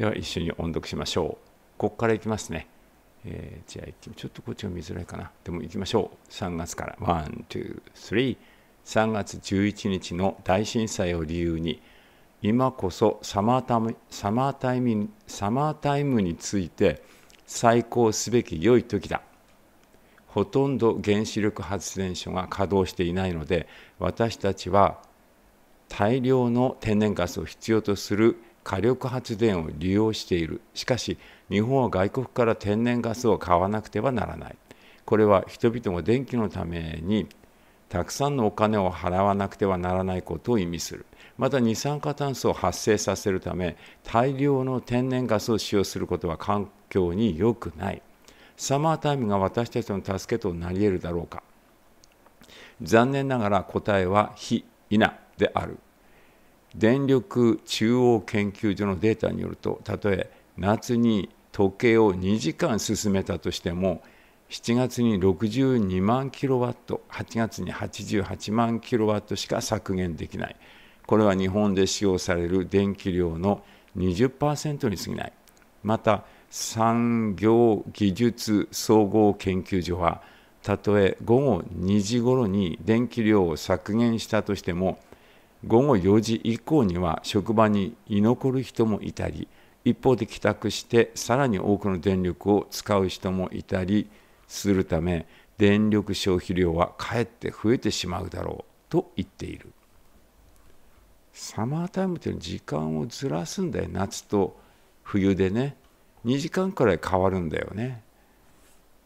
では一緒に音読しましょうここからいきますね、えー、じゃあちょっとこっちが見づらいかなでもいきましょう3月から1233月11日の大震災を理由に今こそサマータイムサマータイムサマータイムについて再考すべき良い時だほとんど原子力発電所が稼働していないので私たちは大量の天然ガスを必要とする火力発電を利用しているしかし日本は外国から天然ガスを買わなくてはならないこれは人々が電気のためにたくさんのお金を払わなくてはならないことを意味するまた二酸化炭素を発生させるため大量の天然ガスを使用することは環境に良くないサマータイムが私たちの助けとなり得るだろうか残念ながら答えは非否である電力中央研究所のデータによるとたとえ夏に時計を2時間進めたとしても7月に62万キロワット8月に88万キロワットしか削減できないこれは日本で使用される電気量の20%に過ぎないまた産業技術総合研究所はたとえ午後2時ごろに電気量を削減したとしても午後4時以降には職場に居残る人もいたり一方で帰宅してさらに多くの電力を使う人もいたりするため電力消費量はかえって増えてしまうだろうと言っているサマータイムというのは時間をずらすんだよ夏と冬でね2時間くらい変わるんだよね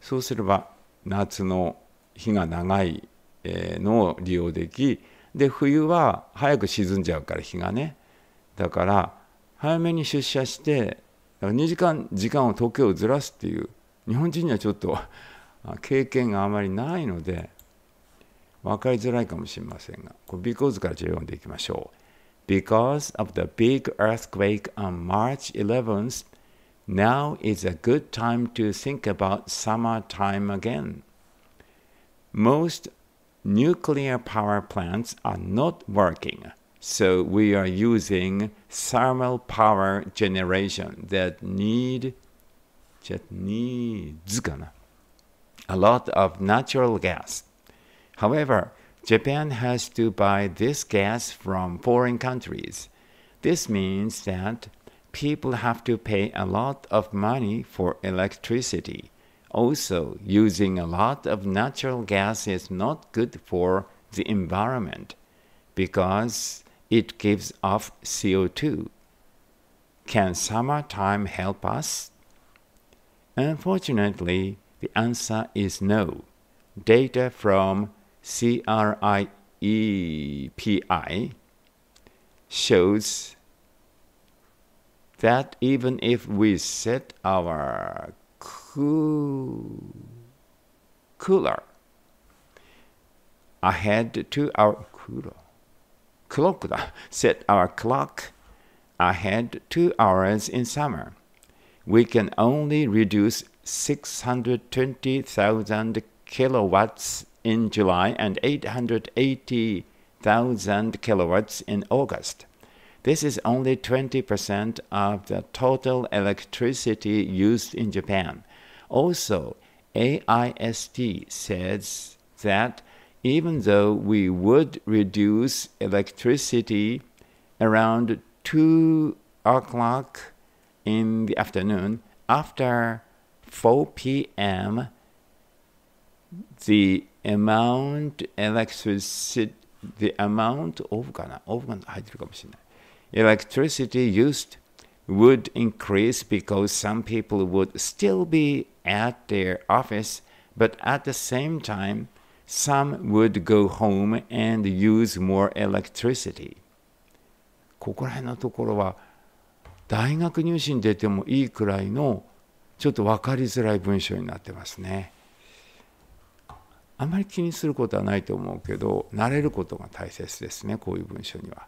そうすれば夏の日が長いのを利用できで冬は早く沈んじゃうから日がねだから早めに出社して2時間時間を時計をずらすっていう日本人にはちょっと経験があまりないので分かりづらいかもしれませんがこれ Because からじゃあ読んでいきましょう Because of the big earthquake on March 11th now is a good time to think about summertime again Most nuclear power plants are not working. So we are using thermal power generation that need that needs a lot of natural gas. However, Japan has to buy this gas from foreign countries. This means that people have to pay a lot of money for electricity. Also, using a lot of natural gas is not good for the environment because it gives off CO2. Can summertime help us? Unfortunately, the answer is no. Data from CRIEPI shows that even if we set our cool, cooler. Ahead to our clock uh, set our clock ahead two hours in summer. We can only reduce 620,000 kilowatts in July and 880,000 kilowatts in August. This is only 20% of the total electricity used in Japan. Also, AIST says that even though we would reduce electricity around 2 o'clock in the afternoon, after 4 p.m., the amount electricity the amount of oh, oh, electricity used would increase because some people would still be at their office, but at the same time, some would go home and use more electricity. ここら辺のところは大学入試に出てもいいくらいのちょっと分かりづらい文章になってますね。あまり気にすることはないと思うけど慣れることが大切ですねこういう文章には。